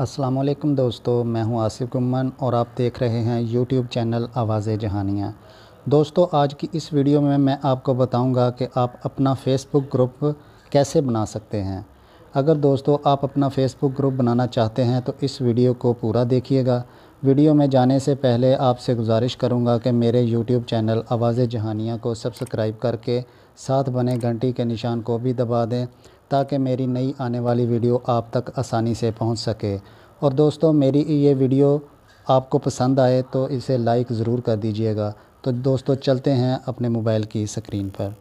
असलम दोस्तों मैं हूं आसिफ गुम्मन और आप देख रहे हैं YouTube चैनल आवाज़ जहानियाँ दोस्तों आज की इस वीडियो में मैं आपको बताऊंगा कि आप अपना फ़ेसबुक ग्रुप कैसे बना सकते हैं अगर दोस्तों आप अपना फ़ेसबुक ग्रुप बनाना चाहते हैं तो इस वीडियो को पूरा देखिएगा वीडियो में जाने से पहले आपसे गुजारिश करूँगा कि मेरे यूट्यूब चैनल आवाज़ जहानिया को सब्सक्राइब करके साथ बने घंटी के निशान को भी दबा दें ताकि मेरी नई आने वाली वीडियो आप तक आसानी से पहुंच सके और दोस्तों मेरी ये वीडियो आपको पसंद आए तो इसे लाइक ज़रूर कर दीजिएगा तो दोस्तों चलते हैं अपने मोबाइल की स्क्रीन पर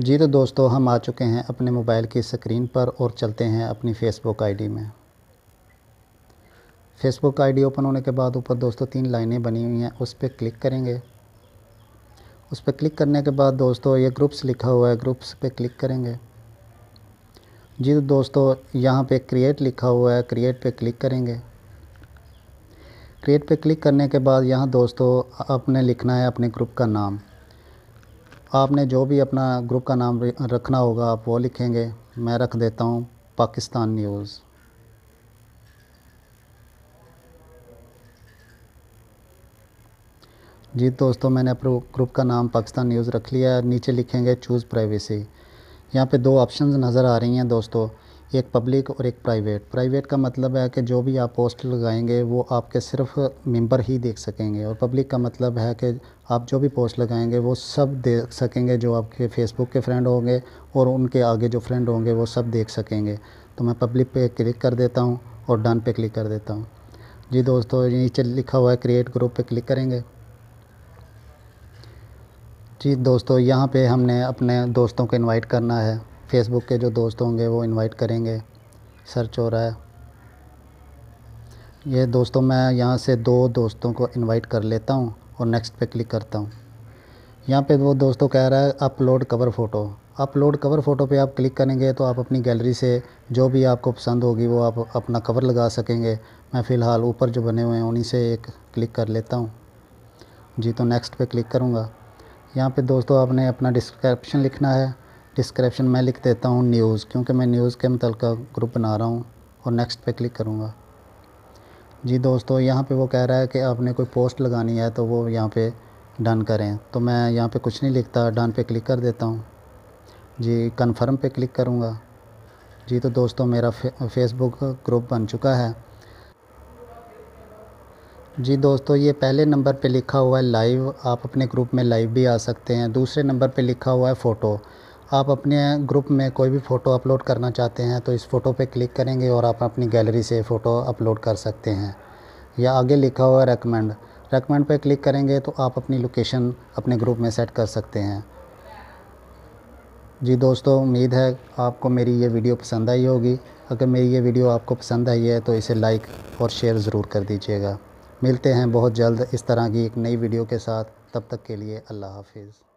जी तो दोस्तों हम आ चुके हैं अपने मोबाइल की स्क्रीन पर और चलते हैं अपनी फ़ेसबुक आईडी में फ़ेसबुक आईडी ओपन होने के बाद ऊपर दोस्तों तीन लाइनें बनी हुई हैं उस पर क्लिक करेंगे उस पर क्लिक करने के बाद दोस्तों ये ग्रुप्स लिखा हुआ है ग्रुप्स पे क्लिक करेंगे जी तो दोस्तों यहाँ पे क्रिएट लिखा हुआ है क्रिएट पे क्लिक करेंगे क्रिएट पे क्लिक करने के बाद यहाँ दोस्तों आपने लिखना है अपने ग्रुप का नाम आपने जो भी अपना ग्रुप का नाम रखना होगा आप वो लिखेंगे मैं रख देता हूँ पाकिस्तान न्यूज़ जी दोस्तों मैंने अपने ग्रुप का नाम पाकिस्तान न्यूज़ रख लिया है नीचे लिखेंगे चूज़ प्राइवेसी यहाँ पे दो ऑप्शंस नज़र आ रही हैं दोस्तों एक पब्लिक और एक प्राइवेट प्राइवेट का मतलब है कि जो भी आप पोस्ट लगाएंगे वो आपके सिर्फ मेंबर ही देख सकेंगे और पब्लिक का मतलब है कि आप जो भी पोस्ट लगाएंगे वो सब देख सकेंगे जो आपके फेसबुक के फ्रेंड होंगे और उनके आगे जो फ्रेंड होंगे वो सब देख सकेंगे तो मैं पब्लिक पे क्लिक कर देता हूँ और डन पे क्लिक कर देता हूँ जी दोस्तों नीचे लिखा हुआ है क्रिएट ग्रुप पे क्लिक करेंगे जी दोस्तों यहाँ पे हमने अपने दोस्तों को इनवाइट करना है फेसबुक के जो दोस्त होंगे वो इनवाइट करेंगे सर्च हो रहा है ये दोस्तों मैं यहाँ से दो दोस्तों को इनवाइट कर लेता हूँ और नेक्स्ट पे क्लिक करता हूँ यहाँ पे वो दोस्तों कह रहा है upload cover photo upload cover photo पे आप क्लिक करेंगे तो आप अपनी गैलरी से जो भी आपको पसंद होगी वो आप अपना कवर लगा सकेंगे मैं फ़िलहाल ऊपर जो बने हुए हैं उन्हीं से एक क्लिक कर लेता हूँ जी तो नेक्स्ट पे क्लिक करूँगा यहाँ पे दोस्तों आपने अपना डिस्क्रिप्शन लिखना है डिस्क्रिप्शन मैं लिख देता हूँ न्यूज़ क्योंकि मैं न्यूज़ के मतलब ग्रुप बना रहा हूँ और नेक्स्ट पे क्लिक करूँगा जी दोस्तों यहाँ पे वो कह रहा है कि आपने कोई पोस्ट लगानी है तो वो यहाँ पे डन करें तो मैं यहाँ पे कुछ नहीं लिखता डन पे क्लिक कर देता हूँ जी कन्फर्म पर क्लिक करूँगा जी तो दोस्तों मेरा फे, फेसबुक ग्रुप बन चुका है जी दोस्तों ये पहले नंबर पे लिखा हुआ है लाइव आप अपने ग्रुप में लाइव भी आ सकते हैं दूसरे नंबर पे लिखा हुआ है फ़ोटो आप अपने ग्रुप में कोई भी फ़ोटो अपलोड करना चाहते हैं तो इस फ़ोटो पे क्लिक करेंगे और आप अपनी गैलरी से फ़ोटो अपलोड कर सकते हैं या आगे लिखा हुआ है रेकमेंड रेकमेंड पर क्लिक करेंगे तो आप अपनी लोकेशन अपने ग्रुप में सेट कर सकते हैं जी दोस्तों उम्मीद है आपको मेरी ये वीडियो पसंद आई होगी अगर मेरी ये वीडियो आपको पसंद आई है तो इसे लाइक और शेयर ज़रूर कर दीजिएगा मिलते हैं बहुत जल्द इस तरह की एक नई वीडियो के साथ तब तक के लिए अल्लाह हाफिज़